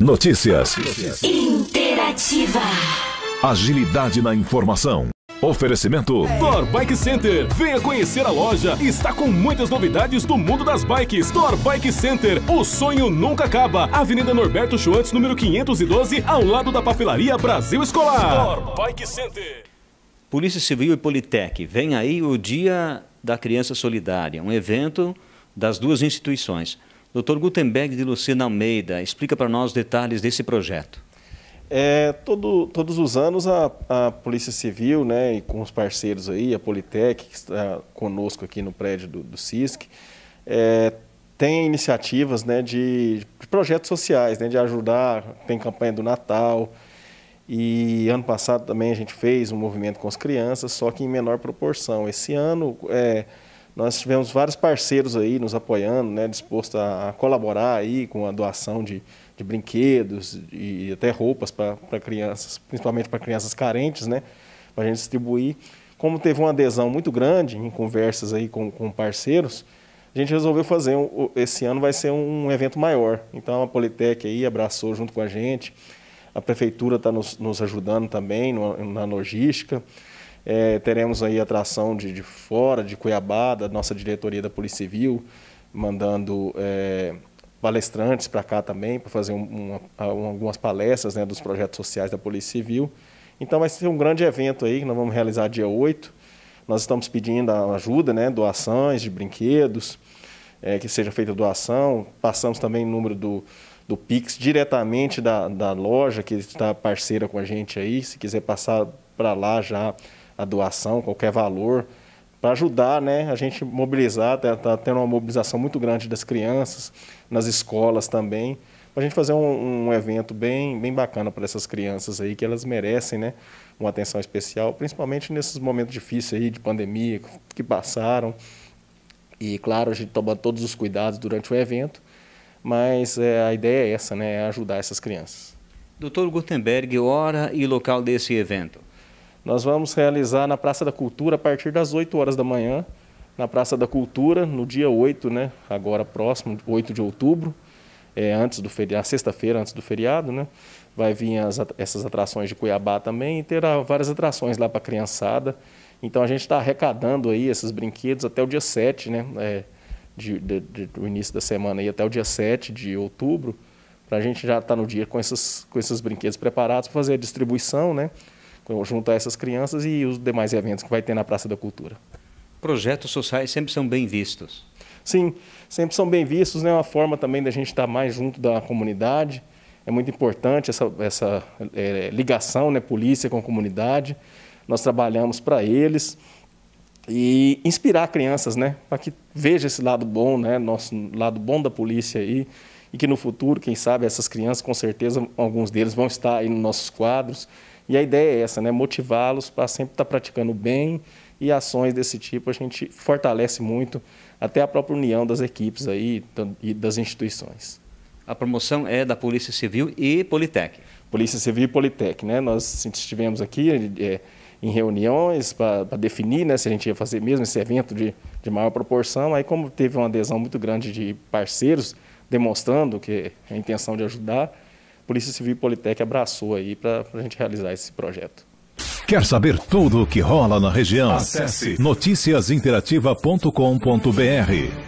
Notícias. Interativa. Agilidade na informação. Oferecimento Thor Bike Center. Venha conhecer a loja. Está com muitas novidades do mundo das bikes. Thor Bike Center. O sonho nunca acaba. Avenida Norberto Schwantz, número 512, ao lado da papelaria Brasil Escolar. Thor Bike Center. Polícia Civil e Politec. Vem aí o Dia da Criança Solidária, um evento das duas instituições. Dr. Gutenberg de Lucina Almeida, explica para nós os detalhes desse projeto. É, todo, todos os anos a, a, Polícia Civil, né, e com os parceiros aí, a Politec, que está conosco aqui no prédio do, do CISC, é, tem iniciativas né, de, de, projetos sociais, né, de ajudar, tem campanha do Natal, e ano passado também a gente fez um movimento com as crianças, só que em menor proporção. Esse ano é, nós tivemos vários parceiros aí nos apoiando, né, disposto a colaborar aí com a doação de, de brinquedos e até roupas para crianças, principalmente para crianças carentes, né, para a gente distribuir. Como teve uma adesão muito grande em conversas aí com, com parceiros, a gente resolveu fazer, um, esse ano vai ser um evento maior. Então a Politec aí abraçou junto com a gente, a prefeitura está nos, nos ajudando também no, na logística. É, teremos aí atração de, de fora, de Cuiabá, da nossa diretoria da Polícia Civil, mandando é, palestrantes para cá também, para fazer um, algumas palestras né, dos projetos sociais da Polícia Civil. Então vai ser um grande evento aí que nós vamos realizar dia 8. Nós estamos pedindo ajuda, né, doações de brinquedos, é, que seja feita doação. Passamos também o número do, do Pix diretamente da, da loja que está parceira com a gente aí. Se quiser passar para lá já a doação, qualquer valor, para ajudar né, a gente mobilizar, está tá tendo uma mobilização muito grande das crianças, nas escolas também, para a gente fazer um, um, evento bem, bem bacana para essas crianças aí, que elas merecem né, uma atenção especial, principalmente nesses momentos difíceis aí de pandemia que passaram. E claro, a gente toma todos os cuidados durante o evento, mas é, a ideia é essa, né, é ajudar essas crianças. Doutor Gutenberg, hora e local desse evento? Nós vamos realizar na Praça da Cultura a partir das 8 horas da manhã, na Praça da Cultura, no dia 8, né, agora próximo, 8 de outubro, é, antes do feriado, sexta-feira, antes do feriado, né? Vai vir as, essas atrações de Cuiabá também e terá várias atrações lá para a criançada. Então a gente está arrecadando aí esses brinquedos até o dia 7, né? É, de, de, de, do início da semana e até o dia 7 de outubro, para a gente já estar tá no dia com esses, com esses brinquedos preparados para fazer a distribuição, né? a essas crianças e os demais eventos que vai ter na Praça da Cultura. Projetos sociais sempre são bem vistos. Sim, sempre são bem vistos, né? É uma forma também da gente estar mais junto da comunidade. É muito importante essa, essa é, ligação, né, polícia com a comunidade. Nós trabalhamos para eles e inspirar crianças, né, para que veja esse lado bom, né, nosso lado bom da polícia aí e que no futuro, quem sabe, essas crianças, com certeza, alguns deles vão estar aí nos nossos quadros e a ideia é essa, né? motivá-los para sempre estar tá praticando bem e ações desse tipo a gente fortalece muito até a própria união das equipes aí e das instituições. A promoção é da Polícia Civil e Politec. Polícia Civil e Politec, né? Nós estivemos aqui é, em reuniões para definir né, se a gente ia fazer mesmo esse evento de, de maior proporção. Aí como teve uma adesão muito grande de parceiros demonstrando que é a intenção de ajudar, Polícia Civil e Politec abraçou aí para a gente realizar esse projeto. Quer saber tudo o que rola na região? Acesse noticiasinterativa.com.br.